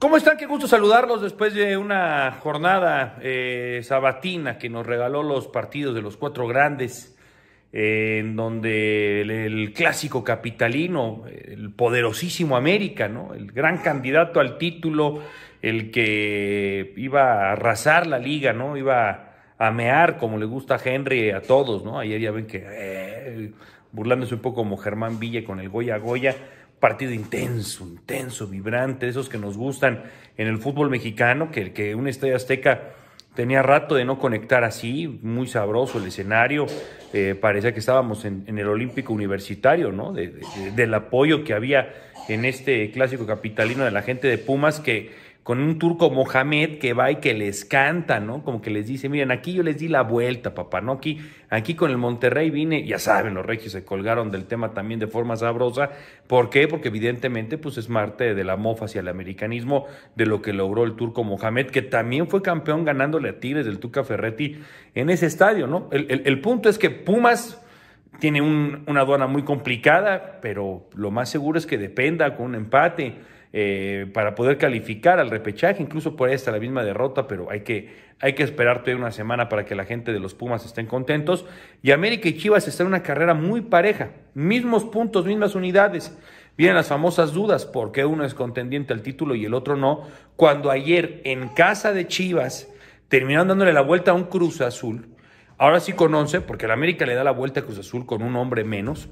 ¿Cómo están? Qué gusto saludarlos después de una jornada eh, sabatina que nos regaló los partidos de los cuatro grandes, eh, en donde el, clásico capitalino, el poderosísimo América, ¿no? el gran candidato al título, el que iba a arrasar la liga, ¿no? iba a mear como le gusta a Henry a todos, ¿no? Ayer ya ven que eh, burlándose un poco como Germán Villa con el Goya Goya, partido intenso, intenso, vibrante, esos que nos gustan en el fútbol mexicano, que, que un Estadio Azteca tenía rato de no conectar así, muy sabroso el escenario, eh, parecía que estábamos en, el Olímpico Universitario, ¿no? de, del apoyo que había en este clásico capitalino de la gente de Pumas, que con un turco Mohamed que va y que les canta, ¿no? Como que les dice, miren, aquí yo les di la vuelta, papá, ¿no? Aquí, con el Monterrey vine, ya saben, los regios se colgaron del tema también de forma sabrosa. ¿Por qué? Porque evidentemente, pues es Marte de la mofa hacia el americanismo, de lo que logró el turco Mohamed, que también fue campeón ganándole a Tigres del Tuca Ferretti en ese estadio, ¿no? El, punto es que Pumas tiene una aduana muy complicada, pero lo más seguro es que dependa con un empate eh, para poder calificar al repechaje, incluso por esta la misma derrota, pero hay que, hay que esperar todavía una semana para que la gente de los Pumas estén contentos. Y América y Chivas están en una carrera muy pareja, mismos puntos, mismas unidades. Vienen las famosas dudas, por qué uno es contendiente al título y el otro no, cuando ayer en casa de Chivas terminaron dándole la vuelta a un Cruz Azul, ahora sí con 11, porque el América le da la vuelta a Cruz Azul con un hombre menos,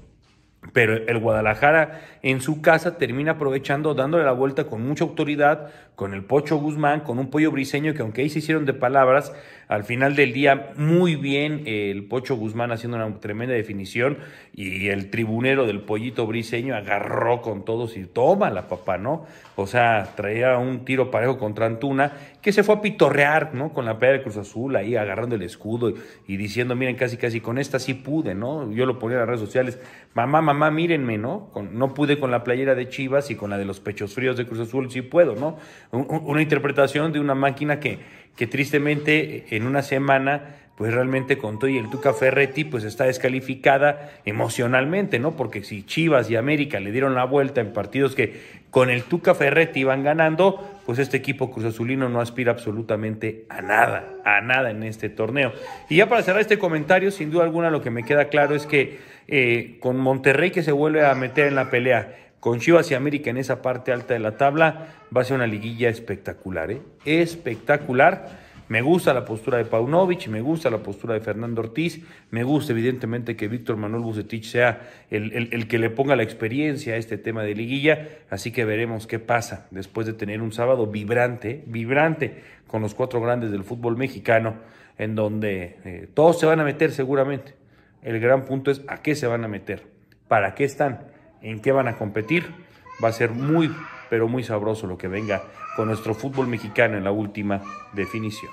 pero el Guadalajara en su casa termina aprovechando, dándole la vuelta con mucha autoridad, con el Pocho Guzmán, con un pollo briseño que aunque ahí se hicieron de palabras, al final del día muy bien eh, el Pocho Guzmán haciendo una tremenda definición y el tribunero del pollito briseño agarró con todos y toma la papá, ¿no? O sea, traía un tiro parejo contra Antuna que se fue a pitorrear, ¿no? Con la playera de Cruz Azul ahí agarrando el escudo y, diciendo, miren, casi casi con esta sí pude, ¿no? Yo lo ponía en las redes sociales, mamá, mamá, mírenme, ¿no? no pude con la playera de Chivas y con la de los pechos fríos de Cruz Azul, sí puedo, ¿no? una interpretación de una máquina que, que tristemente en una semana pues realmente con y el Tuca Ferretti pues está descalificada emocionalmente, ¿no? Porque si Chivas y América le dieron la vuelta en partidos que con el Tuca Ferretti iban ganando, pues este equipo cruz azulino no aspira absolutamente a nada, a nada en este torneo. Y ya para cerrar este comentario, sin duda alguna lo que me queda claro es que eh, con Monterrey que se vuelve a meter en la pelea, con Chivas y América en esa parte alta de la tabla, va a ser una liguilla espectacular, ¿eh? Espectacular. Me gusta la postura de Paunovic, me gusta la postura de Fernando Ortiz, me gusta evidentemente que Víctor Manuel Bucetich sea el, que le ponga la experiencia a este tema de liguilla, así que veremos qué pasa después de tener un sábado vibrante, vibrante con los cuatro grandes del fútbol mexicano, en donde eh, todos se van a meter seguramente. El gran punto es a qué se van a meter, para qué están en qué van a competir. Va a ser muy, pero muy sabroso lo que venga con nuestro fútbol mexicano en la última definición.